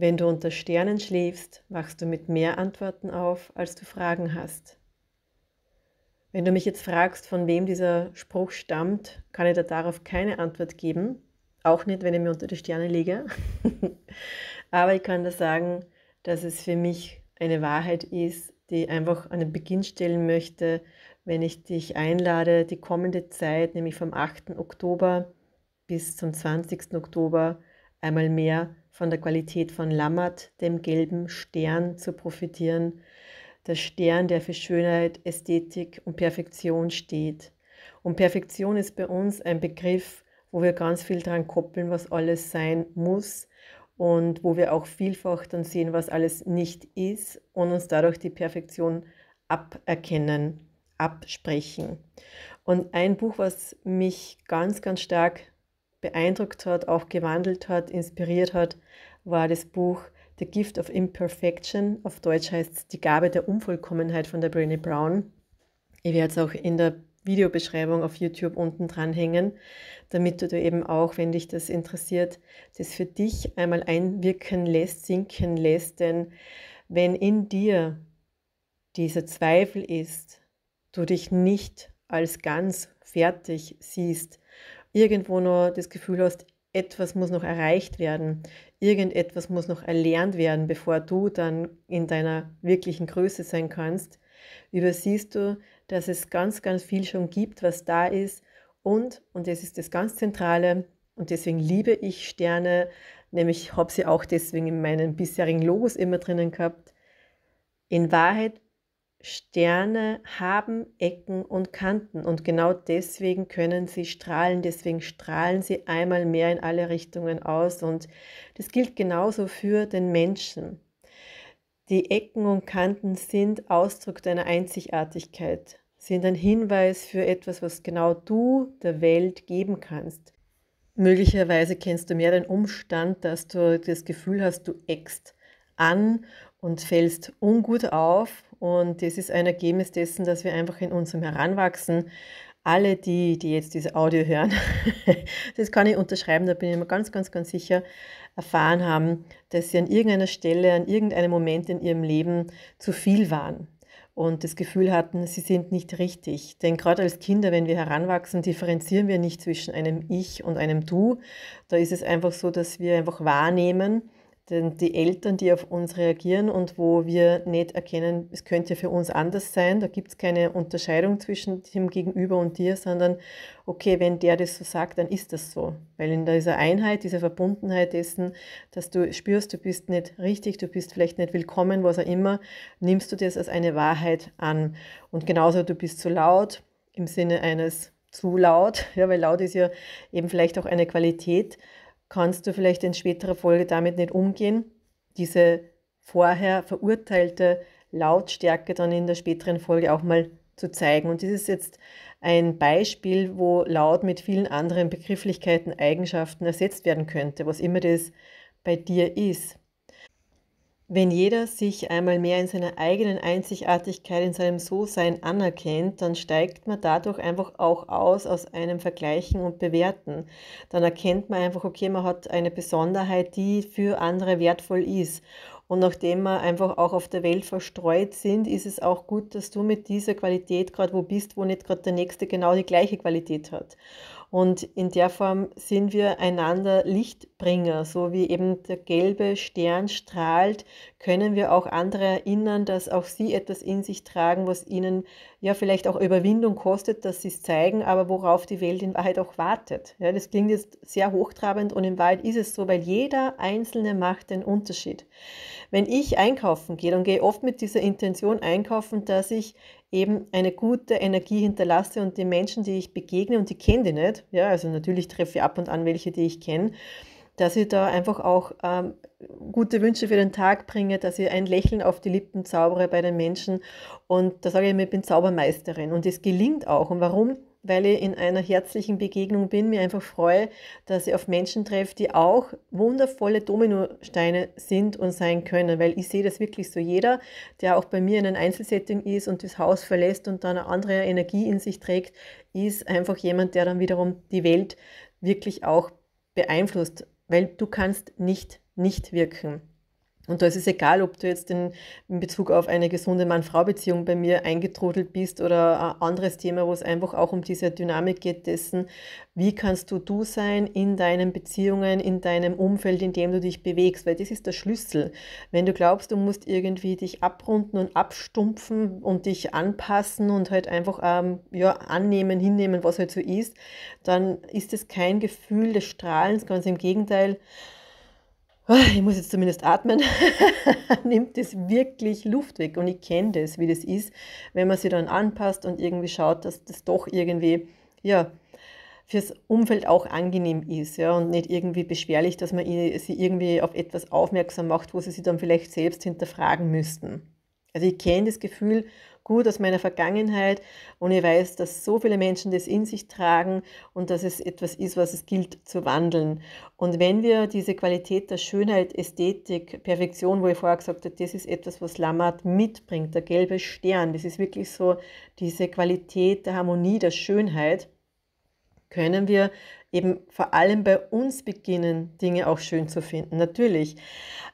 Wenn du unter Sternen schläfst, wachst du mit mehr Antworten auf, als du Fragen hast. Wenn du mich jetzt fragst, von wem dieser Spruch stammt, kann ich dir darauf keine Antwort geben. Auch nicht, wenn ich mir unter die Sterne lege. Aber ich kann dir sagen, dass es für mich eine Wahrheit ist, die einfach an den Beginn stellen möchte, wenn ich dich einlade, die kommende Zeit, nämlich vom 8. Oktober bis zum 20. Oktober, einmal mehr von der Qualität von Lammert, dem gelben Stern, zu profitieren. Der Stern, der für Schönheit, Ästhetik und Perfektion steht. Und Perfektion ist bei uns ein Begriff, wo wir ganz viel dran koppeln, was alles sein muss und wo wir auch vielfach dann sehen, was alles nicht ist und uns dadurch die Perfektion aberkennen, absprechen. Und ein Buch, was mich ganz, ganz stark beeindruckt hat, auch gewandelt hat, inspiriert hat, war das Buch The Gift of Imperfection. Auf Deutsch heißt es Die Gabe der Unvollkommenheit von der Brené Brown. Ich werde es auch in der Videobeschreibung auf YouTube unten dranhängen, damit du dir eben auch, wenn dich das interessiert, das für dich einmal einwirken lässt, sinken lässt. Denn wenn in dir dieser Zweifel ist, du dich nicht als ganz fertig siehst, irgendwo noch das Gefühl hast, etwas muss noch erreicht werden, irgendetwas muss noch erlernt werden, bevor du dann in deiner wirklichen Größe sein kannst, übersiehst du, dass es ganz, ganz viel schon gibt, was da ist. Und, und das ist das ganz Zentrale, und deswegen liebe ich Sterne, nämlich habe sie auch deswegen in meinen bisherigen Logos immer drinnen gehabt. In Wahrheit Sterne haben Ecken und Kanten und genau deswegen können sie strahlen, deswegen strahlen sie einmal mehr in alle Richtungen aus und das gilt genauso für den Menschen. Die Ecken und Kanten sind Ausdruck deiner Einzigartigkeit, sind ein Hinweis für etwas, was genau du der Welt geben kannst. Möglicherweise kennst du mehr den Umstand, dass du das Gefühl hast, du eckst an und fällst ungut auf und das ist ein Ergebnis dessen, dass wir einfach in unserem Heranwachsen, alle die, die jetzt dieses Audio hören, das kann ich unterschreiben, da bin ich mir ganz, ganz, ganz sicher, erfahren haben, dass sie an irgendeiner Stelle, an irgendeinem Moment in ihrem Leben zu viel waren und das Gefühl hatten, sie sind nicht richtig. Denn gerade als Kinder, wenn wir heranwachsen, differenzieren wir nicht zwischen einem Ich und einem Du. Da ist es einfach so, dass wir einfach wahrnehmen, denn die Eltern, die auf uns reagieren und wo wir nicht erkennen, es könnte für uns anders sein, da gibt es keine Unterscheidung zwischen dem Gegenüber und dir, sondern okay, wenn der das so sagt, dann ist das so. Weil in dieser Einheit, dieser Verbundenheit dessen, dass du spürst, du bist nicht richtig, du bist vielleicht nicht willkommen, was auch immer, nimmst du das als eine Wahrheit an. Und genauso, du bist zu laut im Sinne eines zu laut, ja, weil laut ist ja eben vielleicht auch eine Qualität, kannst du vielleicht in späterer Folge damit nicht umgehen, diese vorher verurteilte Lautstärke dann in der späteren Folge auch mal zu zeigen. Und das ist jetzt ein Beispiel, wo laut mit vielen anderen Begrifflichkeiten, Eigenschaften ersetzt werden könnte, was immer das bei dir ist. Wenn jeder sich einmal mehr in seiner eigenen Einzigartigkeit, in seinem So-Sein anerkennt, dann steigt man dadurch einfach auch aus aus einem Vergleichen und Bewerten. Dann erkennt man einfach, okay, man hat eine Besonderheit, die für andere wertvoll ist. Und nachdem wir einfach auch auf der Welt verstreut sind, ist es auch gut, dass du mit dieser Qualität gerade wo bist, wo nicht gerade der Nächste genau die gleiche Qualität hat. Und in der Form sind wir einander Lichtbringer. So wie eben der gelbe Stern strahlt, können wir auch andere erinnern, dass auch sie etwas in sich tragen, was ihnen ja vielleicht auch Überwindung kostet, dass sie es zeigen, aber worauf die Welt in Wahrheit auch wartet. Ja, das klingt jetzt sehr hochtrabend und in Wahrheit ist es so, weil jeder Einzelne macht den Unterschied. Wenn ich einkaufen gehe, dann gehe ich oft mit dieser Intention einkaufen, dass ich eben eine gute Energie hinterlasse und den Menschen, die ich begegne, und die kenne die nicht, ja, also natürlich treffe ich ab und an welche, die ich kenne, dass ich da einfach auch ähm, gute Wünsche für den Tag bringe, dass ich ein Lächeln auf die Lippen zaubere bei den Menschen. Und da sage ich mir, ich bin Zaubermeisterin. Und es gelingt auch. Und warum? weil ich in einer herzlichen Begegnung bin, mir einfach freue, dass ich auf Menschen treffe, die auch wundervolle Dominosteine sind und sein können, weil ich sehe das wirklich so jeder, der auch bei mir in einem Einzelsetting ist und das Haus verlässt und dann eine andere Energie in sich trägt, ist einfach jemand, der dann wiederum die Welt wirklich auch beeinflusst, weil du kannst nicht nicht wirken. Und da ist es egal, ob du jetzt in, in Bezug auf eine gesunde Mann-Frau-Beziehung bei mir eingetrudelt bist oder ein anderes Thema, wo es einfach auch um diese Dynamik geht dessen, wie kannst du du sein in deinen Beziehungen, in deinem Umfeld, in dem du dich bewegst, weil das ist der Schlüssel. Wenn du glaubst, du musst irgendwie dich abrunden und abstumpfen und dich anpassen und halt einfach ähm, ja, annehmen, hinnehmen, was halt so ist, dann ist es kein Gefühl des Strahlens, ganz im Gegenteil. Ah, ich muss jetzt zumindest atmen, nimmt es wirklich Luft weg. Und ich kenne das, wie das ist, wenn man sie dann anpasst und irgendwie schaut, dass das doch irgendwie, ja, fürs Umfeld auch angenehm ist, ja, und nicht irgendwie beschwerlich, dass man sie irgendwie auf etwas aufmerksam macht, wo sie sie dann vielleicht selbst hinterfragen müssten. Also ich kenne das Gefühl gut aus meiner Vergangenheit und ich weiß, dass so viele Menschen das in sich tragen und dass es etwas ist, was es gilt zu wandeln. Und wenn wir diese Qualität der Schönheit, Ästhetik, Perfektion, wo ich vorher gesagt habe, das ist etwas, was Lammert mitbringt, der gelbe Stern, das ist wirklich so diese Qualität der Harmonie, der Schönheit, können wir eben vor allem bei uns beginnen, Dinge auch schön zu finden. Natürlich.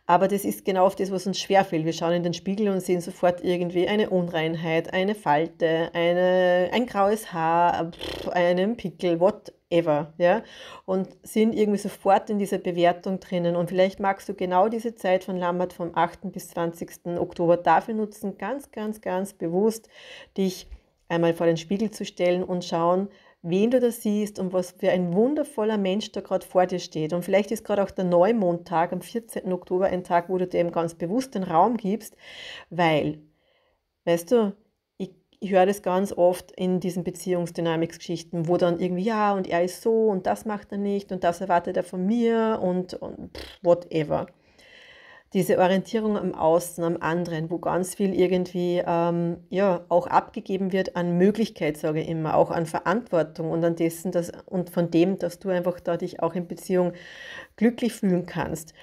Aber das ist genau auf das, was uns schwerfällt. Wir schauen in den Spiegel und sehen sofort irgendwie eine Unreinheit, eine Falte, eine, ein graues Haar, pff, einen Pickel, whatever. Ja? Und sind irgendwie sofort in dieser Bewertung drinnen. Und vielleicht magst du genau diese Zeit von Lambert vom 8. bis 20. Oktober dafür nutzen, ganz, ganz, ganz bewusst dich einmal vor den Spiegel zu stellen und schauen, wen du da siehst und was für ein wundervoller Mensch da gerade vor dir steht. Und vielleicht ist gerade auch der Neumondtag am 14. Oktober ein Tag, wo du dem ganz bewusst den Raum gibst, weil, weißt du, ich, höre das ganz oft in diesen Beziehungsdynamiksgeschichten, wo dann irgendwie, ja, und er ist so und das macht er nicht und das erwartet er von mir und, und whatever diese Orientierung am Außen, am anderen, wo ganz viel irgendwie ähm, ja, auch abgegeben wird an Möglichkeit, sage ich immer, auch an Verantwortung und an dessen, dass, und von dem, dass du einfach da dich auch in Beziehung glücklich fühlen kannst.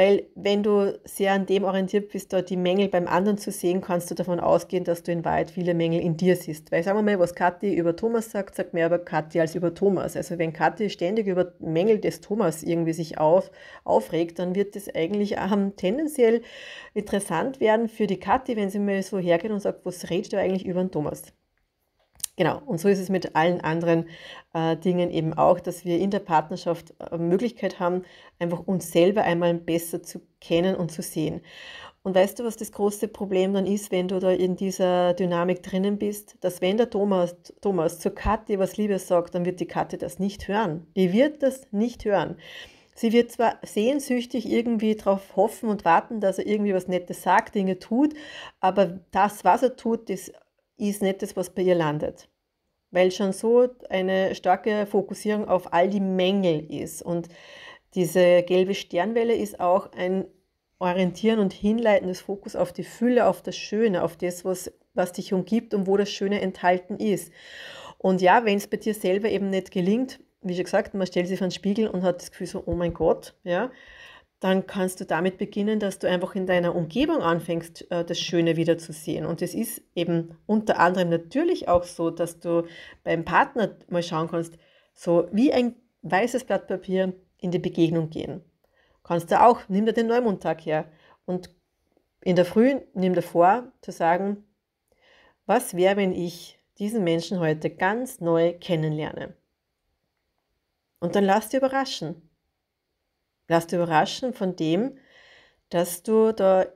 Weil wenn du sehr an dem orientiert bist, dort die Mängel beim anderen zu sehen, kannst du davon ausgehen, dass du in Wahrheit viele Mängel in dir siehst. Weil sagen wir mal, was Kathi über Thomas sagt, sagt mehr über Kathi als über Thomas. Also wenn Kathi ständig über Mängel des Thomas irgendwie sich auf, aufregt, dann wird das eigentlich ähm, tendenziell interessant werden für die Kathi, wenn sie mal so hergeht und sagt, was redest du eigentlich über den Thomas? Genau, und so ist es mit allen anderen äh, Dingen eben auch, dass wir in der Partnerschaft äh, Möglichkeit haben, einfach uns selber einmal besser zu kennen und zu sehen. Und weißt du, was das große Problem dann ist, wenn du da in dieser Dynamik drinnen bist? Dass wenn der Thomas, Thomas zur Kathi was Liebes sagt, dann wird die Kathi das nicht hören. Die wird das nicht hören. Sie wird zwar sehnsüchtig irgendwie darauf hoffen und warten, dass er irgendwie was Nettes sagt, Dinge tut, aber das, was er tut, das ist nicht das, was bei ihr landet weil schon so eine starke Fokussierung auf all die Mängel ist. Und diese gelbe Sternwelle ist auch ein Orientieren und hinleitendes Fokus auf die Fülle, auf das Schöne, auf das, was, was dich umgibt und wo das Schöne enthalten ist. Und ja, wenn es bei dir selber eben nicht gelingt, wie schon gesagt, man stellt sich vor den Spiegel und hat das Gefühl so, oh mein Gott, ja, dann kannst du damit beginnen, dass du einfach in deiner Umgebung anfängst, äh, das Schöne wiederzusehen. Und es ist eben unter anderem natürlich auch so, dass du beim Partner mal schauen kannst, so wie ein weißes Blatt Papier in die Begegnung gehen. Kannst du auch, nimm dir den Neumondtag her und in der Früh nimm dir vor zu sagen, was wäre, wenn ich diesen Menschen heute ganz neu kennenlerne? Und dann lass dich überraschen. Lass dich überraschen von dem, dass du da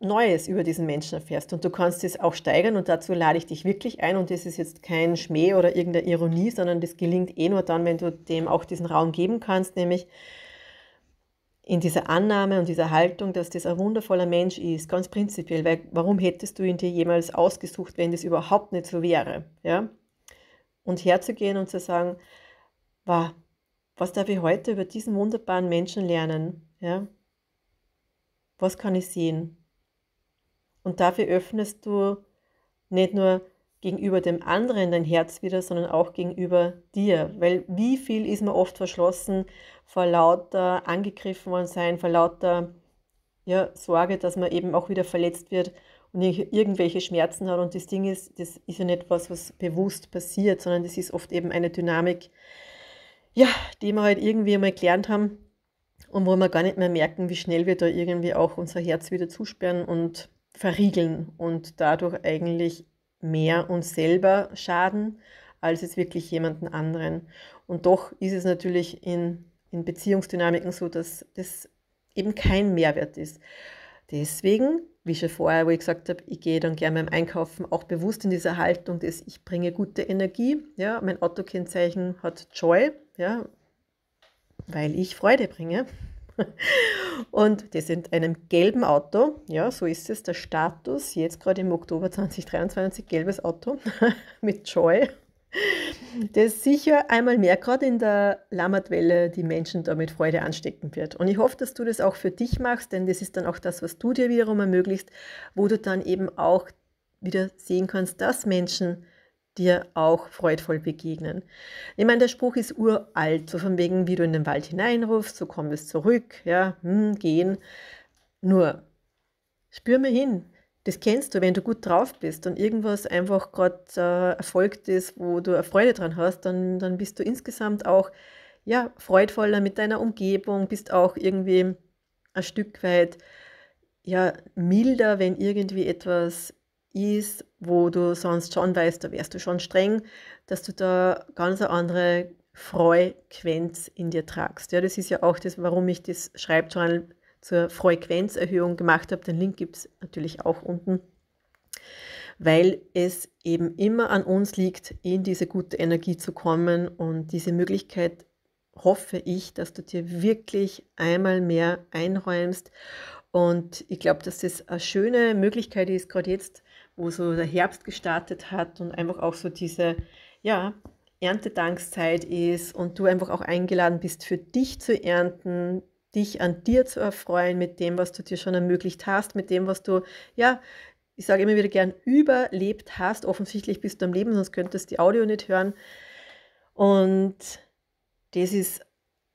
Neues über diesen Menschen erfährst und du kannst es auch steigern und dazu lade ich dich wirklich ein und das ist jetzt kein Schmäh oder irgendeine Ironie, sondern das gelingt eh nur dann, wenn du dem auch diesen Raum geben kannst, nämlich in dieser Annahme und dieser Haltung, dass das ein wundervoller Mensch ist, ganz prinzipiell, weil warum hättest du ihn dir jemals ausgesucht, wenn das überhaupt nicht so wäre, ja? Und herzugehen und zu sagen, war wow, was darf ich heute über diesen wunderbaren Menschen lernen? Ja? Was kann ich sehen? Und dafür öffnest du nicht nur gegenüber dem anderen dein Herz wieder, sondern auch gegenüber dir. Weil wie viel ist man oft verschlossen vor lauter angegriffen worden sein, vor lauter ja, Sorge, dass man eben auch wieder verletzt wird und irgendwelche Schmerzen hat. Und das Ding ist, das ist ja nicht etwas, was bewusst passiert, sondern das ist oft eben eine Dynamik, ja, die wir halt irgendwie einmal gelernt haben und wo wir gar nicht mehr merken, wie schnell wir da irgendwie auch unser Herz wieder zusperren und verriegeln und dadurch eigentlich mehr uns selber schaden, als es wirklich jemanden anderen. Und doch ist es natürlich in, in Beziehungsdynamiken so, dass das eben kein Mehrwert ist. Deswegen, wie schon vorher, wo ich gesagt habe, ich gehe dann gerne beim Einkaufen auch bewusst in dieser Haltung, dass ich bringe gute Energie. Ja, mein Autokennzeichen hat Joy, ja, weil ich Freude bringe. Und die sind einem gelben Auto, ja, so ist es der Status, jetzt gerade im Oktober 2023, gelbes Auto mit Joy. Das sicher einmal mehr gerade in der Lammertwelle die Menschen da mit Freude anstecken wird. Und ich hoffe, dass du das auch für dich machst, denn das ist dann auch das, was du dir wiederum ermöglicht, wo du dann eben auch wieder sehen kannst, dass Menschen dir auch freudvoll begegnen. Ich meine, der Spruch ist uralt, so von wegen, wie du in den Wald hineinrufst, so kommst es zurück, ja, hm, gehen. Nur, spür mir hin. Das kennst du, wenn du gut drauf bist und irgendwas einfach gerade äh, erfolgt ist, wo du Freude dran hast, dann, dann bist du insgesamt auch ja, freudvoller mit deiner Umgebung, bist auch irgendwie ein Stück weit ja, milder, wenn irgendwie etwas ist, wo du sonst schon weißt, da wärst du schon streng, dass du da ganz eine andere Frequenz in dir tragst. Ja, das ist ja auch das, warum ich das Schreibjournal zur Frequenzerhöhung gemacht habe. Den Link gibt es natürlich auch unten, weil es eben immer an uns liegt, in diese gute Energie zu kommen und diese Möglichkeit hoffe ich, dass du dir wirklich einmal mehr einräumst. Und ich glaube, dass das eine schöne Möglichkeit ist, gerade jetzt wo so der Herbst gestartet hat und einfach auch so diese, ja, Erntedankszeit ist und du einfach auch eingeladen bist, für dich zu ernten, dich an dir zu erfreuen mit dem, was du dir schon ermöglicht hast, mit dem, was du, ja, ich sage immer wieder gern, überlebt hast. Offensichtlich bist du am Leben, sonst könntest du die Audio nicht hören. Und das ist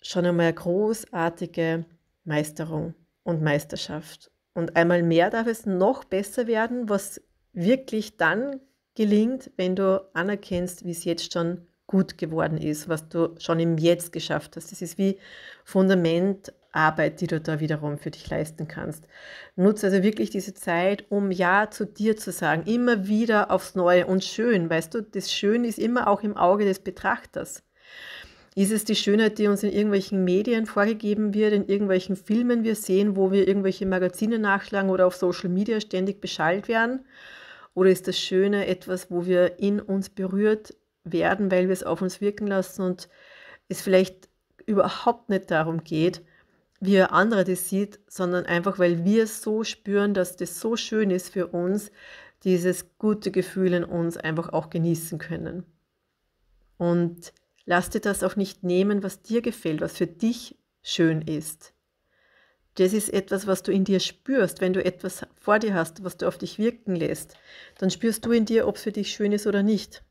schon einmal eine großartige Meisterung und Meisterschaft. Und einmal mehr darf es noch besser werden, was wirklich dann gelingt, wenn du anerkennst, wie es jetzt schon gut geworden ist, was du schon im Jetzt geschafft hast. Das ist wie Fundamentarbeit, die du da wiederum für dich leisten kannst. Nutze also wirklich diese Zeit, um Ja zu dir zu sagen, immer wieder aufs Neue und schön. Weißt du, das Schön ist immer auch im Auge des Betrachters. Ist es die Schönheit, die uns in irgendwelchen Medien vorgegeben wird, in irgendwelchen Filmen wir sehen, wo wir irgendwelche Magazine nachschlagen oder auf Social Media ständig beschallt werden? Oder ist das Schöne etwas, wo wir in uns berührt werden, weil wir es auf uns wirken lassen und es vielleicht überhaupt nicht darum geht, wie ein anderer das sieht, sondern einfach, weil wir es so spüren, dass das so schön ist für uns, dieses gute Gefühl in uns einfach auch genießen können. Und lass dir das auch nicht nehmen, was dir gefällt, was für dich schön ist. Das ist etwas, was du in dir spürst. Wenn du etwas vor dir hast, was du auf dich wirken lässt, dann spürst du in dir, ob es für dich schön ist oder nicht.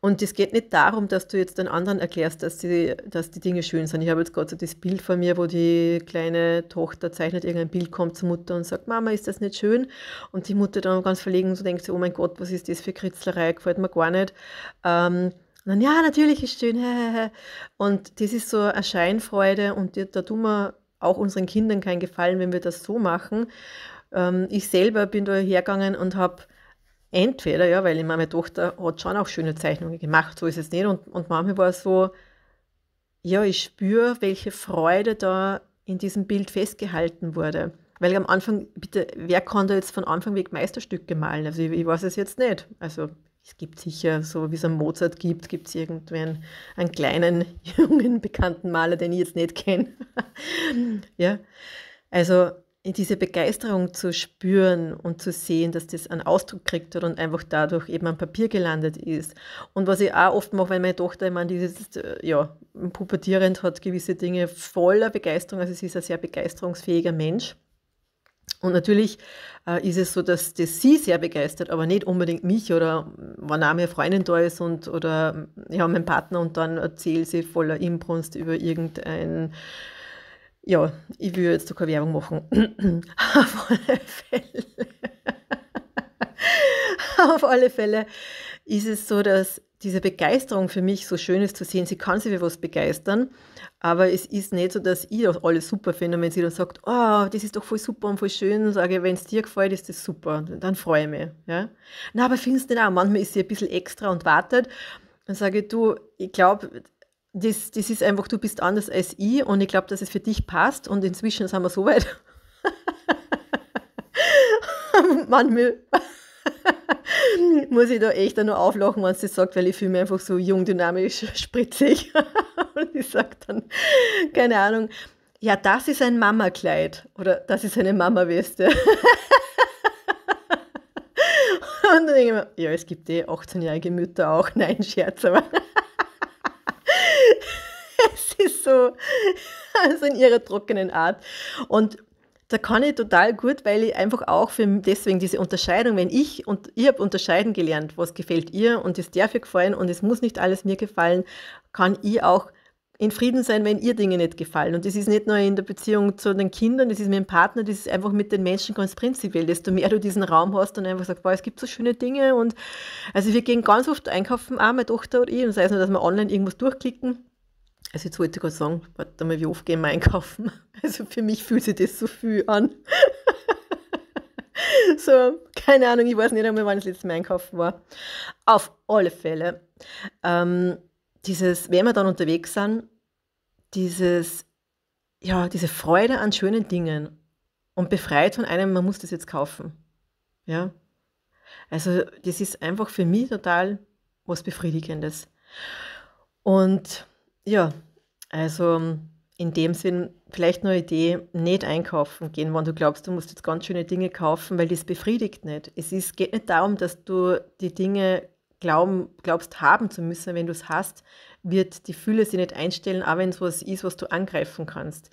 Und es geht nicht darum, dass du jetzt den anderen erklärst, dass die, dass die Dinge schön sind. Ich habe jetzt gerade so das Bild von mir, wo die kleine Tochter zeichnet irgendein Bild, kommt zur Mutter und sagt, Mama, ist das nicht schön? Und die Mutter dann ganz verlegen und so denkt sie, oh mein Gott, was ist das für Kritzlerei, gefällt mir gar nicht. Ähm, und dann, ja, natürlich ist es schön. Und das ist so eine Scheinfreude und da tun wir auch unseren Kindern keinen Gefallen, wenn wir das so machen. Ähm, ich selber bin da hergegangen und habe entweder, ja, weil meine Tochter hat schon auch schöne Zeichnungen gemacht, so ist es nicht. Und, und manchmal war es so, ja, ich spüre, welche Freude da in diesem Bild festgehalten wurde. Weil am Anfang, bitte, wer konnte jetzt von Anfang weg Meisterstücke malen? Also ich, ich weiß es jetzt nicht. Also es gibt sicher, so wie es am Mozart gibt, gibt es irgendwen, einen kleinen, jungen, bekannten Maler, den ich jetzt nicht kenne. ja, also diese Begeisterung zu spüren und zu sehen, dass das einen Ausdruck kriegt und einfach dadurch eben am Papier gelandet ist. Und was ich auch oft mache, weil meine Tochter, ich meine, dieses, äh, ja, pubertierend hat gewisse Dinge voller Begeisterung, also sie ist ein sehr begeisterungsfähiger Mensch und natürlich äh, ist es so, dass das sie sehr begeistert, aber nicht unbedingt mich oder wenn auch meine Freundin da ist und oder ja, mein Partner und dann erzählt sie voller Imbrunst über irgendein, ja, ich will jetzt doch keine Werbung machen. Auf alle Fälle. Auf alle Fälle ist es so, dass diese Begeisterung für mich so schön ist zu sehen. Sie kann sich für was begeistern, aber es ist nicht so, dass ich das alles super finde. Und wenn sie dann sagt, oh, das ist doch voll super und voll schön, und sage, wenn es dir gefällt, ist das super, dann freue ich mich. Ja? Na, aber findest du nicht auch, manchmal ist sie ein bisschen extra und wartet. Dann sage ich, du, ich glaube, das, das ist einfach, du bist anders als ich und ich glaube, dass es für dich passt und inzwischen sind wir so weit. manchmal. muss ich da echt nur auflachen, wenn sie das sagt, weil ich fühle mich einfach so jung, dynamisch, spritzig. und ich sage dann, keine Ahnung, ja, das ist ein Mama-Kleid oder das ist eine Mama-Weste. und dann denke ich mir, ja, es gibt eh 18-jährige Mütter auch. Nein, Scherz, aber es ist so, also in ihrer trockenen Art. Und da kann ich total gut, weil ich einfach auch für deswegen diese Unterscheidung, wenn ich und ich habe unterscheiden gelernt, was gefällt ihr und es darf ihr gefallen und es muss nicht alles mir gefallen, kann ich auch in Frieden sein, wenn ihr Dinge nicht gefallen. Und das ist nicht nur in der Beziehung zu den Kindern, das ist mit dem Partner, das ist einfach mit den Menschen ganz prinzipiell. Desto mehr du diesen Raum hast und einfach sagst, boah, es gibt so schöne Dinge. Und also wir gehen ganz oft einkaufen, auch meine Tochter und ich, und sei es nur, dass wir online irgendwas durchklicken also jetzt wollte ich gerade sagen, warte mal, wie oft gehen wir einkaufen? Also für mich fühlt sich das so viel an. so, keine Ahnung, ich weiß nicht einmal, wann das letzte Mal einkaufen war. Auf alle Fälle. Ähm, dieses, wenn wir dann unterwegs sind, dieses, ja, diese Freude an schönen Dingen und befreit von einem, man muss das jetzt kaufen. Ja. Also das ist einfach für mich total was Befriedigendes. Und ja, also in dem Sinn vielleicht nur eine Idee, nicht einkaufen gehen, wenn du glaubst, du musst jetzt ganz schöne Dinge kaufen, weil das befriedigt nicht. Es ist, geht nicht darum, dass du die Dinge glauben, glaubst haben zu müssen, wenn du es hast, wird die Fülle sie nicht einstellen, auch wenn es was ist, was du angreifen kannst.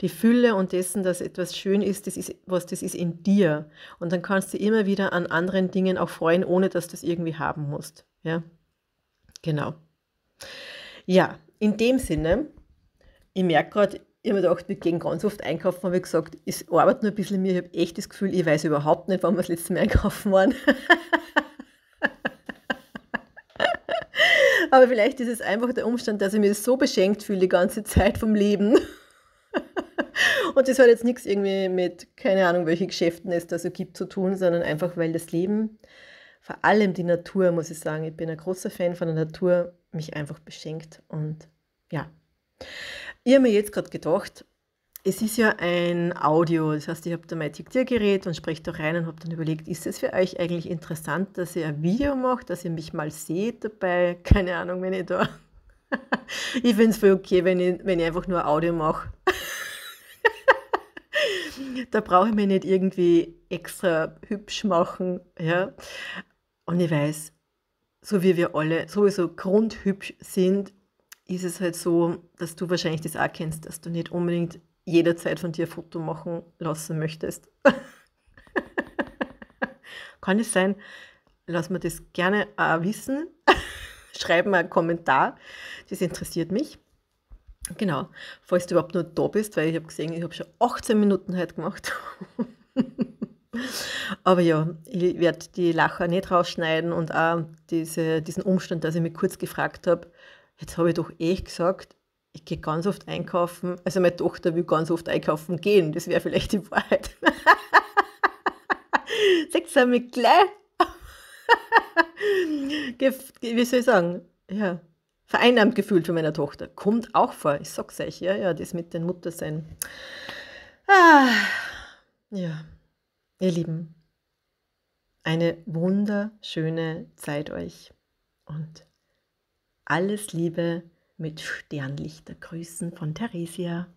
Die Fülle und dessen, dass etwas schön ist, das ist, was das ist in dir. Und dann kannst du immer wieder an anderen Dingen auch freuen, ohne dass du es irgendwie haben musst. Ja, genau. Ja, in dem Sinne, ich merke gerade, ich habe mir gedacht, wir gehen ganz oft einkaufen, habe ich gesagt, ich arbeite nur ein bisschen mir, ich habe echt das Gefühl, ich weiß überhaupt nicht, wann wir das letzte Mal einkaufen waren. Aber vielleicht ist es einfach der Umstand, dass ich mich so beschenkt fühle die ganze Zeit vom Leben. Und das hat jetzt nichts irgendwie mit, keine Ahnung, welche Geschäften es da so gibt zu tun, sondern einfach, weil das Leben, vor allem die Natur, muss ich sagen, ich bin ein großer Fan von der Natur, mich einfach beschenkt und ja. Ich habe mir jetzt gerade gedacht, es ist ja ein Audio, das heißt, ich habe da mein Diktiergerät und spreche da rein und habe dann überlegt, ist es für euch eigentlich interessant, dass ihr ein Video macht, dass ihr mich mal seht dabei? Keine Ahnung, wenn ich da. ich finde es voll okay, wenn ich, wenn ich einfach nur Audio mache. da brauche ich mich nicht irgendwie extra hübsch machen. Ja? Und ich weiß, so wie wir alle sowieso grundhübsch sind, ist es halt so, dass du wahrscheinlich das auch kennst, dass du nicht unbedingt jederzeit von dir ein Foto machen lassen möchtest. Kann es sein? Lass mir das gerne auch wissen. Schreib mir einen Kommentar, das interessiert mich. Genau, falls du überhaupt nur da bist, weil ich habe gesehen, ich habe schon 18 Minuten heute gemacht. Aber ja, ich werde die Lacher nicht rausschneiden und auch diese, diesen Umstand, dass ich mich kurz gefragt habe, jetzt habe ich doch eh gesagt, ich gehe ganz oft einkaufen. Also meine Tochter will ganz oft einkaufen gehen. Das wäre vielleicht die Wahrheit. Sechs haben mich gleich. Wie soll ich sagen? Ja. Vereinnahmt gefühlt von meiner Tochter. Kommt auch vor. Ich sag's euch, ja, ja, das mit den Muttersein. Ah, ja, ihr Lieben, eine wunderschöne Zeit euch und alles Liebe mit Sternlichter Grüßen von Theresia.